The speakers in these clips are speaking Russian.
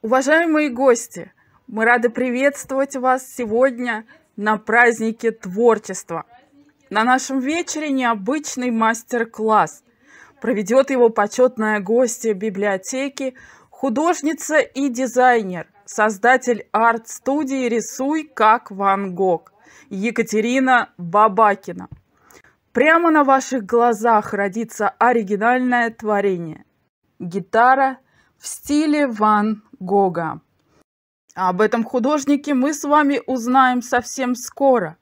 Уважаемые гости, мы рады приветствовать вас сегодня на празднике творчества. На нашем вечере необычный мастер-класс. Проведет его почетная гостья библиотеки, художница и дизайнер, создатель арт-студии «Рисуй как Ван Гог» Екатерина Бабакина. Прямо на ваших глазах родится оригинальное творение. Гитара в стиле Ван Гога. Об этом художнике мы с вами узнаем совсем скоро.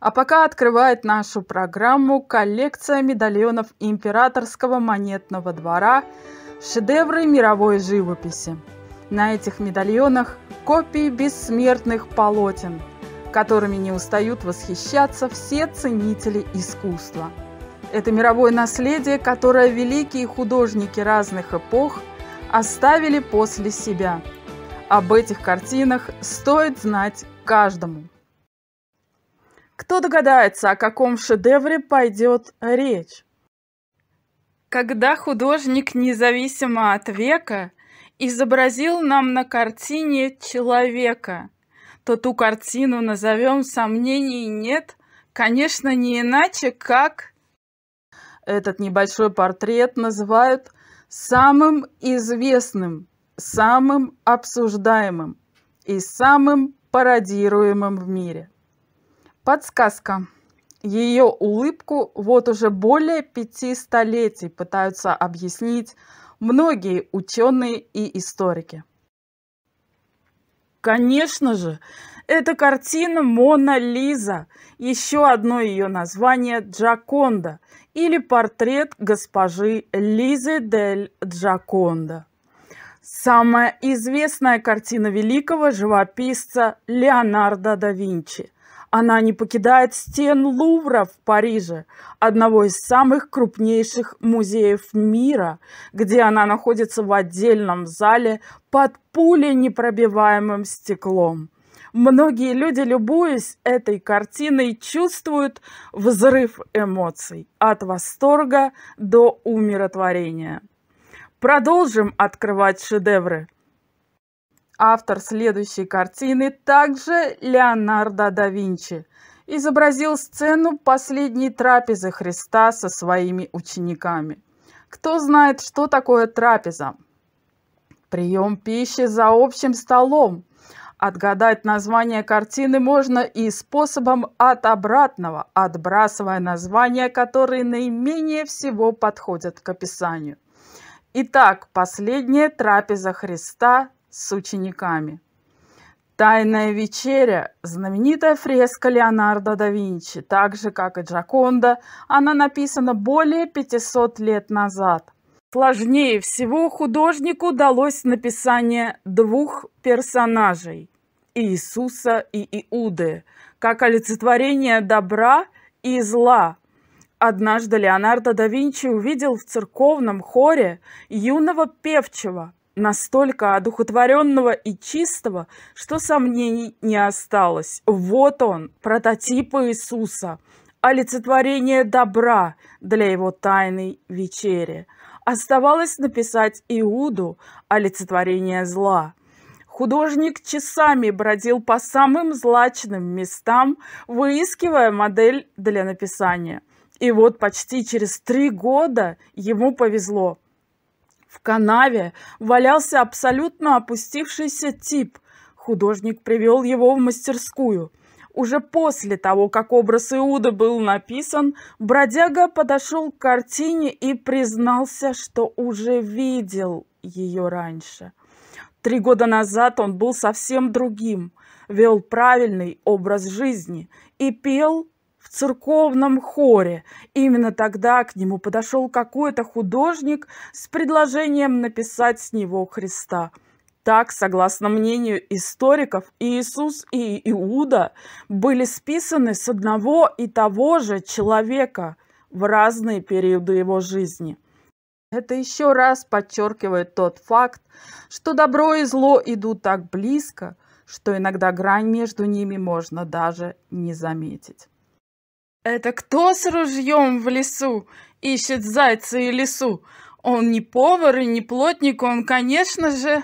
А пока открывает нашу программу коллекция медальонов императорского монетного двора «Шедевры мировой живописи». На этих медальонах копии бессмертных полотен, которыми не устают восхищаться все ценители искусства. Это мировое наследие, которое великие художники разных эпох – оставили после себя. Об этих картинах стоит знать каждому. Кто догадается, о каком шедевре пойдет речь? Когда художник, независимо от века, изобразил нам на картине человека, то ту картину назовем «Сомнений нет», конечно, не иначе, как... Этот небольшой портрет называют самым известным, самым обсуждаемым и самым пародируемым в мире. Подсказка. Ее улыбку вот уже более пяти столетий пытаются объяснить многие ученые и историки. Конечно же, это картина «Мона Лиза», еще одно ее название «Джаконда» или портрет госпожи Лизы дель Джаконда. Самая известная картина великого живописца Леонардо да Винчи. Она не покидает стен Лувра в Париже, одного из самых крупнейших музеев мира, где она находится в отдельном зале под пуленепробиваемым стеклом – Многие люди, любуясь этой картиной, чувствуют взрыв эмоций от восторга до умиротворения. Продолжим открывать шедевры. Автор следующей картины также Леонардо да Винчи изобразил сцену последней трапезы Христа со своими учениками. Кто знает, что такое трапеза? Прием пищи за общим столом – Отгадать название картины можно и способом от обратного, отбрасывая названия, которые наименее всего подходят к описанию. Итак, последняя трапеза Христа с учениками. «Тайная вечеря» – знаменитая фреска Леонардо да Винчи, так же, как и «Джаконда», она написана более 500 лет назад. Сложнее всего художнику удалось написание двух персонажей Иисуса и Иуды, как олицетворение добра и зла. Однажды Леонардо да Винчи увидел в церковном хоре юного певчего, настолько одухотворенного и чистого, что сомнений не осталось. Вот он, прототип Иисуса, олицетворение добра для его тайной вечери. Оставалось написать Иуду олицетворение зла – Художник часами бродил по самым злачным местам, выискивая модель для написания. И вот почти через три года ему повезло. В канаве валялся абсолютно опустившийся тип. Художник привел его в мастерскую. Уже после того, как образ Иуда был написан, бродяга подошел к картине и признался, что уже видел ее раньше – Три года назад он был совсем другим, вел правильный образ жизни и пел в церковном хоре. Именно тогда к нему подошел какой-то художник с предложением написать с него Христа. Так, согласно мнению историков, Иисус и Иуда были списаны с одного и того же человека в разные периоды его жизни – это еще раз подчеркивает тот факт, что добро и зло идут так близко, что иногда грань между ними можно даже не заметить. «Это кто с ружьем в лесу ищет зайца и лесу? Он не повар и не плотник, он, конечно же...»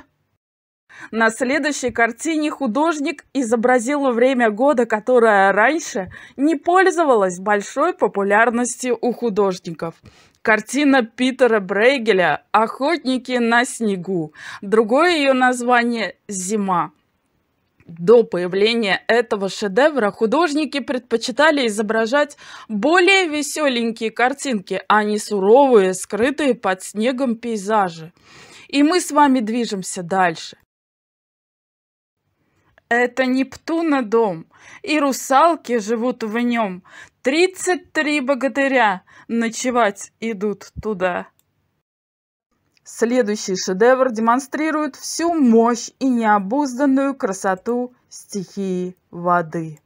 На следующей картине художник изобразил время года, которое раньше не пользовалось большой популярностью у художников. Картина Питера Брейгеля «Охотники на снегу». Другое ее название «Зима». До появления этого шедевра художники предпочитали изображать более веселенькие картинки, а не суровые, скрытые под снегом пейзажи. И мы с вами движемся дальше. Это Нептуна дом, и русалки живут в нем. Тридцать три богатыря ночевать идут туда. Следующий шедевр демонстрирует всю мощь и необузданную красоту стихии воды.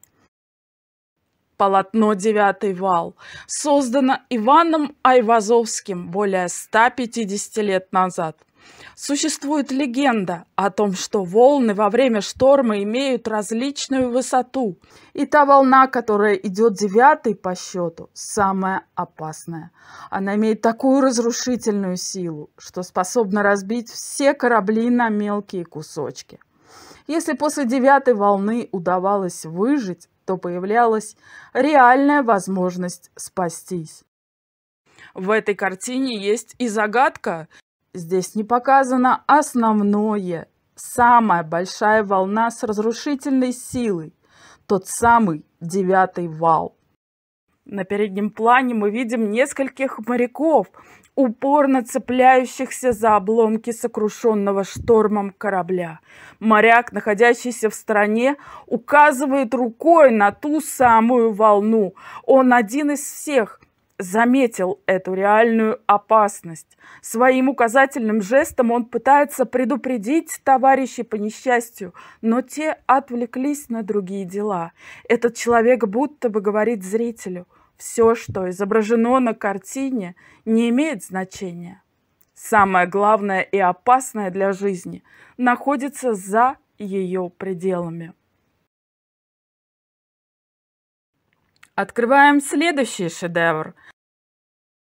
Полотно «Девятый вал» создано Иваном Айвазовским более 150 лет назад – Существует легенда о том, что волны во время шторма имеют различную высоту, и та волна, которая идет девятой по счету, самая опасная. Она имеет такую разрушительную силу, что способна разбить все корабли на мелкие кусочки. Если после девятой волны удавалось выжить, то появлялась реальная возможность спастись. В этой картине есть и загадка, Здесь не показано основное, самая большая волна с разрушительной силой, тот самый девятый вал. На переднем плане мы видим нескольких моряков, упорно цепляющихся за обломки сокрушенного штормом корабля. Моряк, находящийся в стороне, указывает рукой на ту самую волну. Он один из всех – заметил эту реальную опасность. Своим указательным жестом он пытается предупредить товарищей по несчастью, но те отвлеклись на другие дела. Этот человек будто бы говорит зрителю, все, что изображено на картине, не имеет значения. Самое главное и опасное для жизни находится за ее пределами. Открываем следующий шедевр –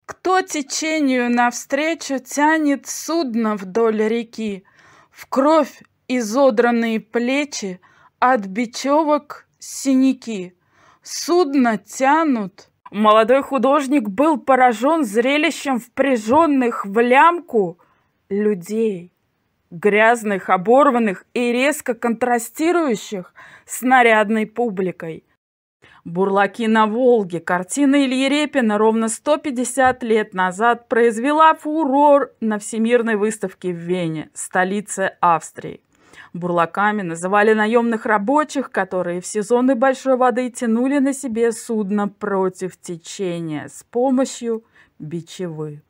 кто течению навстречу тянет судно вдоль реки, В кровь изодранные плечи, от бечевок синяки. Судно тянут. Молодой художник был поражен зрелищем впряженных в лямку людей грязных, оборванных и резко контрастирующих с нарядной публикой. «Бурлаки на Волге» картина Ильи Репина ровно 150 лет назад произвела фурор на Всемирной выставке в Вене, столице Австрии. Бурлаками называли наемных рабочих, которые в сезоны большой воды тянули на себе судно против течения с помощью бичевы.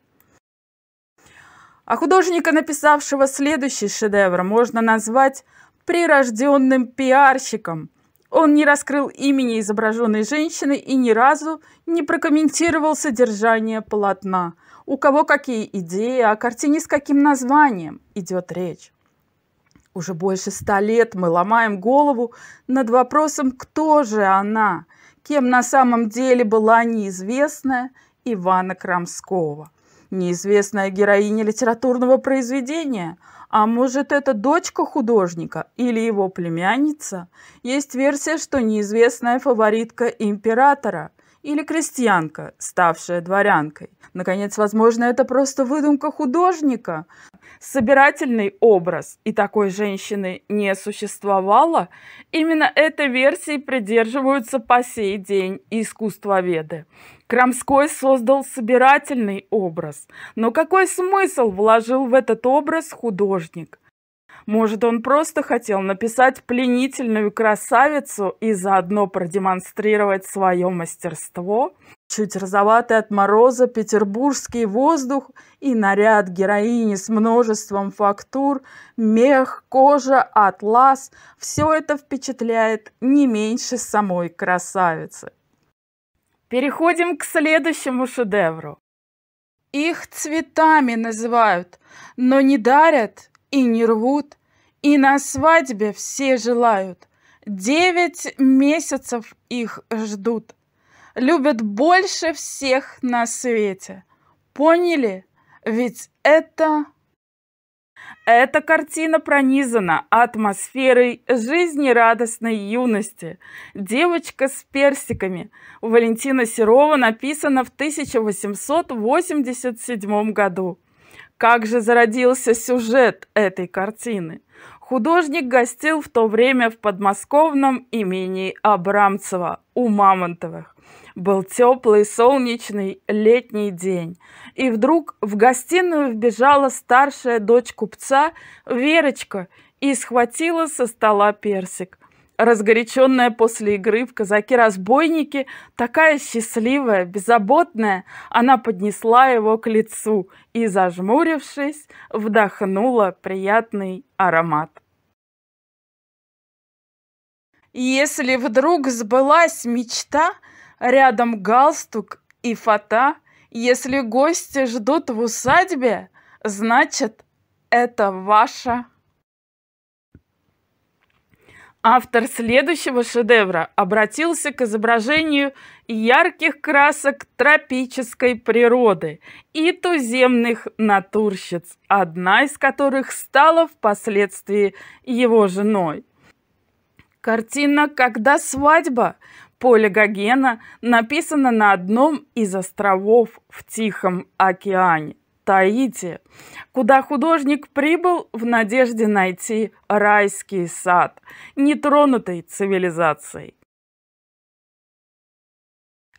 А художника, написавшего следующий шедевр, можно назвать прирожденным пиарщиком – он не раскрыл имени изображенной женщины и ни разу не прокомментировал содержание полотна, у кого какие идеи, о картине с каким названием идет речь. Уже больше ста лет мы ломаем голову над вопросом, кто же она, кем на самом деле была неизвестная Ивана Крамского, неизвестная героиня литературного произведения – а может, это дочка художника или его племянница? Есть версия, что неизвестная фаворитка императора или крестьянка, ставшая дворянкой. Наконец, возможно, это просто выдумка художника, собирательный образ, и такой женщины не существовало, именно этой версии придерживаются по сей день искусствоведы. Крамской создал собирательный образ, но какой смысл вложил в этот образ художник? Может, он просто хотел написать пленительную красавицу и заодно продемонстрировать свое мастерство? Чуть розоватый от мороза петербургский воздух и наряд героини с множеством фактур, мех, кожа, атлас – все это впечатляет не меньше самой красавицы. Переходим к следующему шедевру. Их цветами называют, но не дарят и не рвут, и на свадьбе все желают. Девять месяцев их ждут – любят больше всех на свете. Поняли? Ведь это... Эта картина пронизана атмосферой жизнерадостной юности. «Девочка с персиками» Валентина Серова написана в 1887 году. Как же зародился сюжет этой картины? Художник гостил в то время в подмосковном имени Абрамцева у Мамонтовых. Был теплый солнечный летний день. И вдруг в гостиную вбежала старшая дочь купца Верочка и схватила со стола персик. Разгоряченная после игры в казаки-разбойники, такая счастливая, беззаботная, она поднесла его к лицу и, зажмурившись, вдохнула приятный аромат. Если вдруг сбылась мечта – рядом галстук и фата. Если гости ждут в усадьбе, значит, это ваша. Автор следующего шедевра обратился к изображению ярких красок тропической природы и туземных натурщиц, одна из которых стала впоследствии его женой. Картина «Когда свадьба» Поле Гогена написано на одном из островов в Тихом океане – Таити, куда художник прибыл в надежде найти райский сад, нетронутый цивилизацией.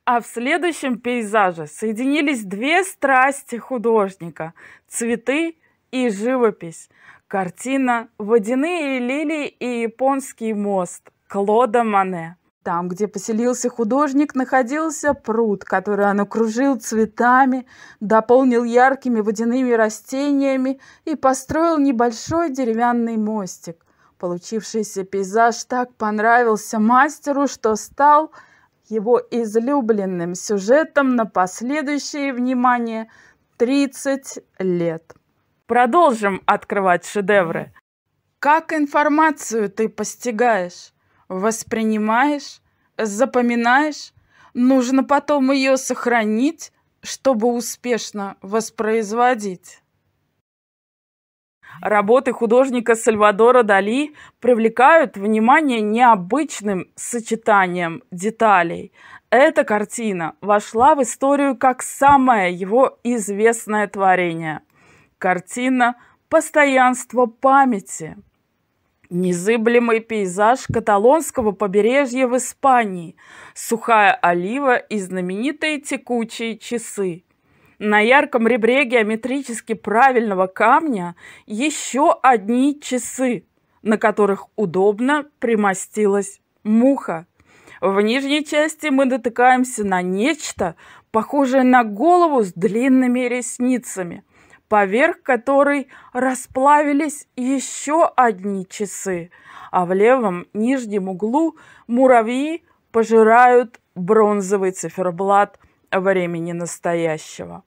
А в следующем пейзаже соединились две страсти художника – цветы и живопись. Картина «Водяные лилии и японский мост» Клода Мане. Там, где поселился художник, находился пруд, который он окружил цветами, дополнил яркими водяными растениями и построил небольшой деревянный мостик. Получившийся пейзаж так понравился мастеру, что стал его излюбленным сюжетом на последующие, внимание, 30 лет. Продолжим открывать шедевры. Как информацию ты постигаешь? воспринимаешь, запоминаешь, нужно потом ее сохранить, чтобы успешно воспроизводить. Работы художника Сальвадора Дали привлекают внимание необычным сочетанием деталей. Эта картина вошла в историю как самое его известное творение. Картина «Постоянство памяти». Незыблемый пейзаж каталонского побережья в Испании, сухая олива и знаменитые текучие часы. На ярком ребре геометрически правильного камня еще одни часы, на которых удобно примостилась муха. В нижней части мы дотыкаемся на нечто, похожее на голову с длинными ресницами – поверх которой расплавились еще одни часы, а в левом нижнем углу муравьи пожирают бронзовый циферблат времени настоящего.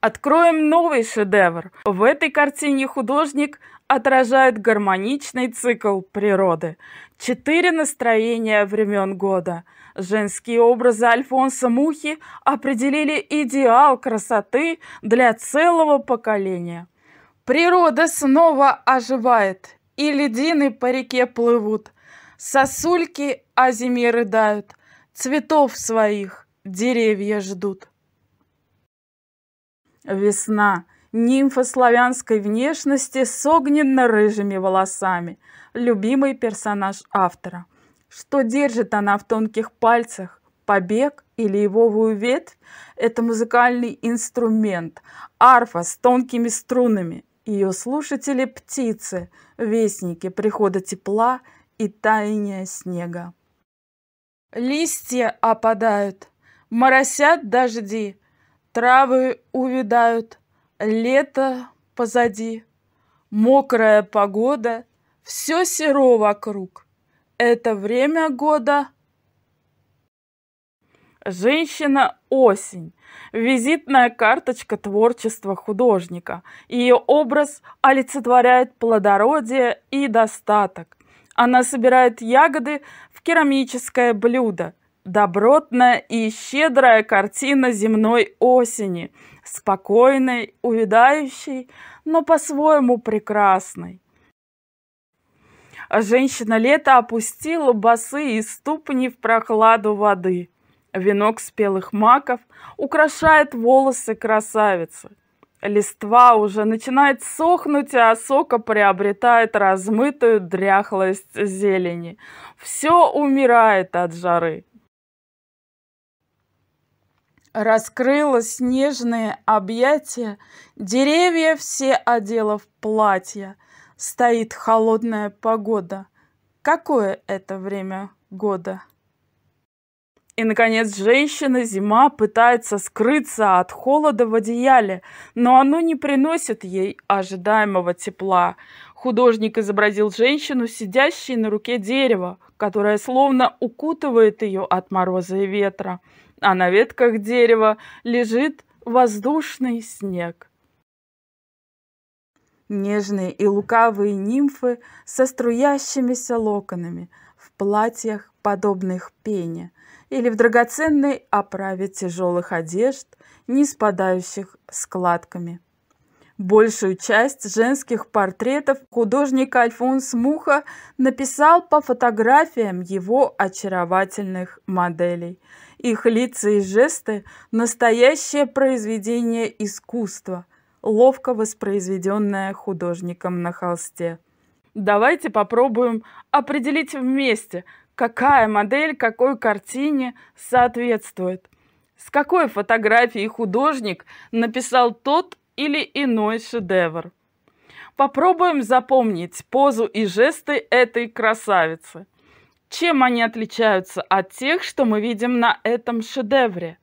Откроем новый шедевр. В этой картине художник отражает гармоничный цикл природы. Четыре настроения времен года. Женские образы Альфонса Мухи определили идеал красоты для целого поколения. Природа снова оживает, и ледины по реке плывут. Сосульки о зиме рыдают, цветов своих деревья ждут. Весна нимфославянской внешности с огненно-рыжими волосами, любимый персонаж автора. Что держит она в тонких пальцах? Побег или его ветвь – это музыкальный инструмент, арфа с тонкими струнами. Ее слушатели – птицы, вестники прихода тепла и таяния снега. Листья опадают, моросят дожди, травы увядают, лето позади, мокрая погода, все серо вокруг. Это время года. Женщина осень. Визитная карточка творчества художника. Ее образ олицетворяет плодородие и достаток. Она собирает ягоды в керамическое блюдо. Добротная и щедрая картина земной осени – спокойной, увядающей, но по-своему прекрасной. Женщина лето опустила босые ступни в прохладу воды. Венок спелых маков украшает волосы красавицы. Листва уже начинает сохнуть, а сока приобретает размытую дряхлость зелени. Все умирает от жары раскрыла снежные объятия, деревья все одела в платья. Стоит холодная погода. Какое это время года? И, наконец, женщина зима пытается скрыться от холода в одеяле, но оно не приносит ей ожидаемого тепла. Художник изобразил женщину, сидящей на руке дерева, которое словно укутывает ее от мороза и ветра а на ветках дерева лежит воздушный снег. Нежные и лукавые нимфы со струящимися локонами в платьях, подобных пене, или в драгоценной оправе тяжелых одежд, не спадающих складками – Большую часть женских портретов художник Альфонс Муха написал по фотографиям его очаровательных моделей. Их лица и жесты – настоящее произведение искусства, ловко воспроизведенное художником на холсте. Давайте попробуем определить вместе, какая модель какой картине соответствует. С какой фотографией художник написал тот или иной шедевр. Попробуем запомнить позу и жесты этой красавицы. Чем они отличаются от тех, что мы видим на этом шедевре?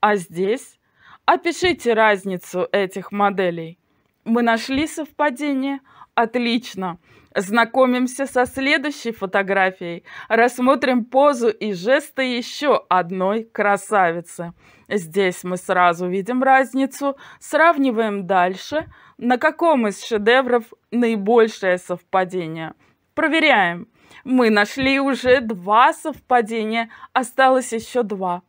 А здесь? Опишите разницу этих моделей. Мы нашли совпадение? Отлично! Знакомимся со следующей фотографией. Рассмотрим позу и жесты еще одной красавицы. Здесь мы сразу видим разницу, сравниваем дальше, на каком из шедевров наибольшее совпадение. Проверяем. Мы нашли уже два совпадения, осталось еще два.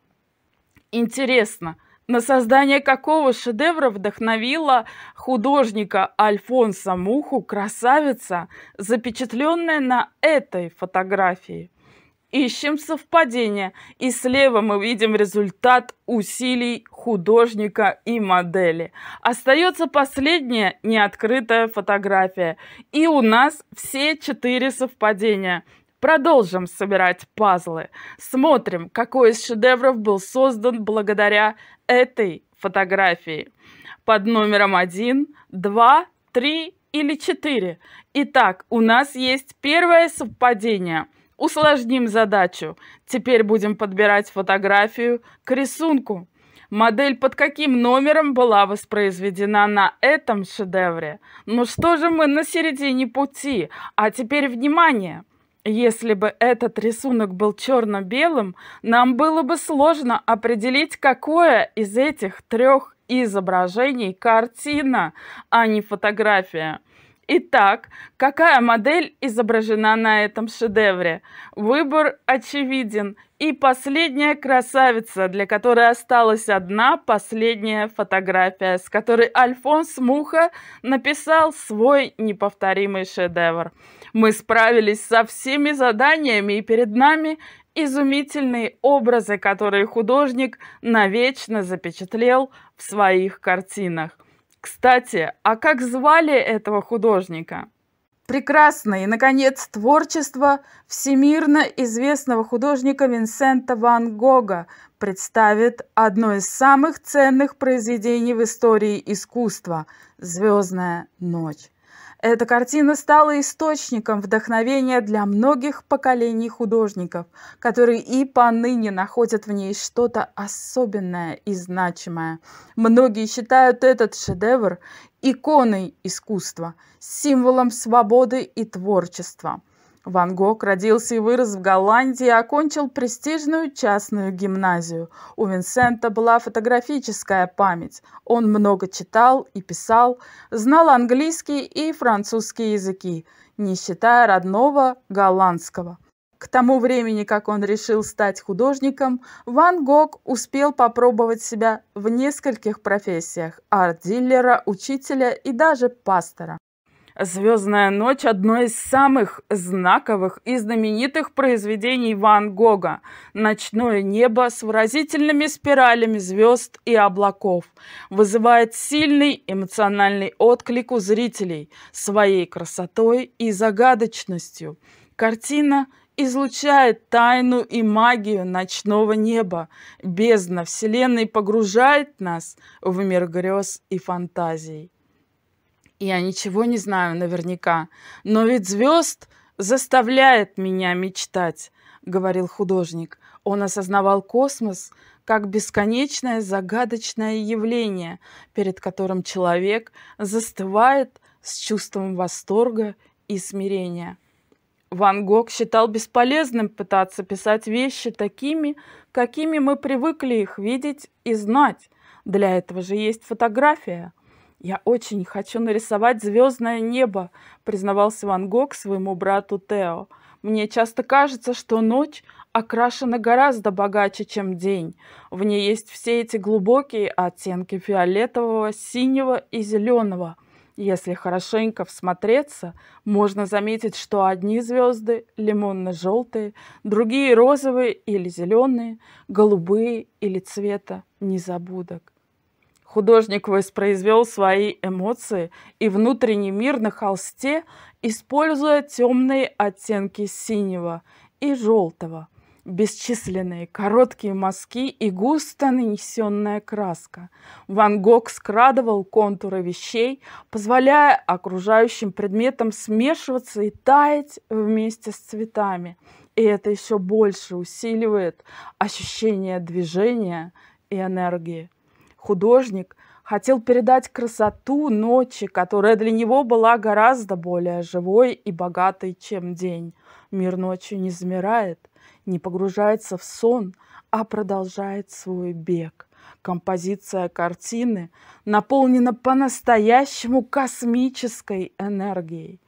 Интересно, на создание какого шедевра вдохновила художника Альфонса Муху красавица, запечатленная на этой фотографии? Ищем совпадение, и слева мы видим результат усилий художника и модели. Остается последняя неоткрытая фотография, и у нас все четыре совпадения. Продолжим собирать пазлы. Смотрим, какой из шедевров был создан благодаря этой фотографии под номером 1, 2, 3 или 4. Итак, у нас есть первое совпадение. Усложним задачу. Теперь будем подбирать фотографию к рисунку. Модель под каким номером была воспроизведена на этом шедевре? Ну что же мы на середине пути? А теперь внимание! Если бы этот рисунок был черно-белым, нам было бы сложно определить, какое из этих трех изображений картина, а не фотография. Итак, какая модель изображена на этом шедевре? Выбор очевиден. И последняя красавица, для которой осталась одна последняя фотография, с которой Альфонс Муха написал свой неповторимый шедевр. Мы справились со всеми заданиями, и перед нами изумительные образы, которые художник навечно запечатлел в своих картинах. Кстати, а как звали этого художника? Прекрасно и, наконец, творчество всемирно известного художника Винсента Ван Гога представит одно из самых ценных произведений в истории искусства «Звездная ночь». Эта картина стала источником вдохновения для многих поколений художников, которые и поныне находят в ней что-то особенное и значимое. Многие считают этот шедевр иконой искусства, символом свободы и творчества – Ван Гог родился и вырос в Голландии, окончил престижную частную гимназию. У Винсента была фотографическая память. Он много читал и писал, знал английский и французский языки, не считая родного голландского. К тому времени, как он решил стать художником, Ван Гог успел попробовать себя в нескольких профессиях – арт-дилера, учителя и даже пастора. «Звездная ночь» – одно из самых знаковых и знаменитых произведений Ван Гога. Ночное небо с выразительными спиралями звезд и облаков вызывает сильный эмоциональный отклик у зрителей своей красотой и загадочностью. Картина излучает тайну и магию ночного неба. Бездна Вселенной погружает нас в мир грез и фантазий. Я ничего не знаю наверняка, но ведь звезд заставляет меня мечтать, говорил художник. Он осознавал космос как бесконечное загадочное явление, перед которым человек застывает с чувством восторга и смирения. Ван Гог считал бесполезным пытаться писать вещи такими, какими мы привыкли их видеть и знать. Для этого же есть фотография – «Я очень хочу нарисовать звездное небо», — признавался Ван Гог своему брату Тео. «Мне часто кажется, что ночь окрашена гораздо богаче, чем день. В ней есть все эти глубокие оттенки фиолетового, синего и зеленого. Если хорошенько всмотреться, можно заметить, что одни звезды лимонно-желтые, другие розовые или зеленые, голубые или цвета незабудок. Художник воспроизвел свои эмоции и внутренний мир на холсте, используя темные оттенки синего и желтого, бесчисленные короткие мазки и густо нанесенная краска. Ван Гог скрадывал контуры вещей, позволяя окружающим предметам смешиваться и таять вместе с цветами. И это еще больше усиливает ощущение движения и энергии художник хотел передать красоту ночи, которая для него была гораздо более живой и богатой, чем день. Мир ночью не замирает, не погружается в сон, а продолжает свой бег. Композиция картины наполнена по-настоящему космической энергией.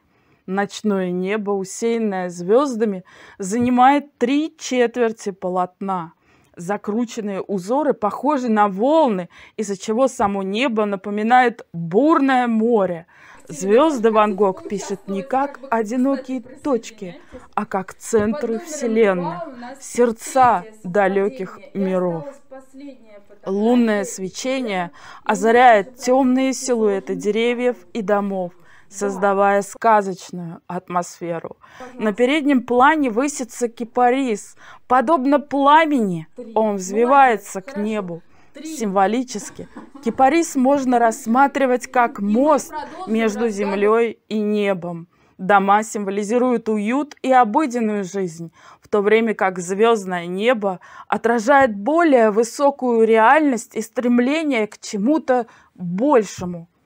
Ночное небо, усеянное звездами, занимает три четверти полотна – закрученные узоры похожи на волны, из-за чего само небо напоминает бурное море. Звезды Ван Гог пишет не как одинокие точки, а как центры Вселенной, сердца далеких миров. Лунное свечение озаряет темные силуэты деревьев и домов – создавая сказочную атмосферу. На переднем плане высится кипарис. Подобно пламени он ну взвивается к небу. Символически кипарис можно рассматривать как мост между землей и небом. Дома символизируют уют и обыденную жизнь, в то время как звездное небо отражает более высокую реальность и стремление к чему-то большему –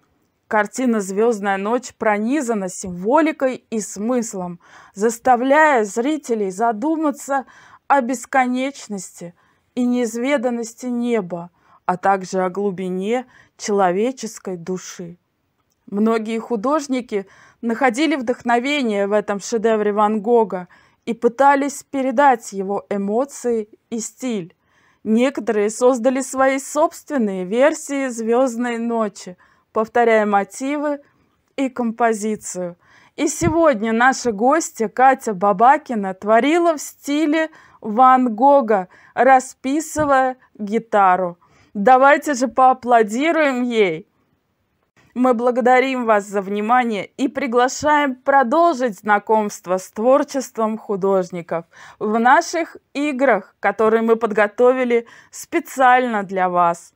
Картина «Звездная ночь» пронизана символикой и смыслом, заставляя зрителей задуматься о бесконечности и неизведанности неба, а также о глубине человеческой души. Многие художники находили вдохновение в этом шедевре Ван Гога и пытались передать его эмоции и стиль. Некоторые создали свои собственные версии «Звездной ночи», – повторяя мотивы и композицию. И сегодня наша гостья Катя Бабакина творила в стиле Ван Гога, расписывая гитару. Давайте же поаплодируем ей. Мы благодарим вас за внимание и приглашаем продолжить знакомство с творчеством художников в наших играх, которые мы подготовили специально для вас.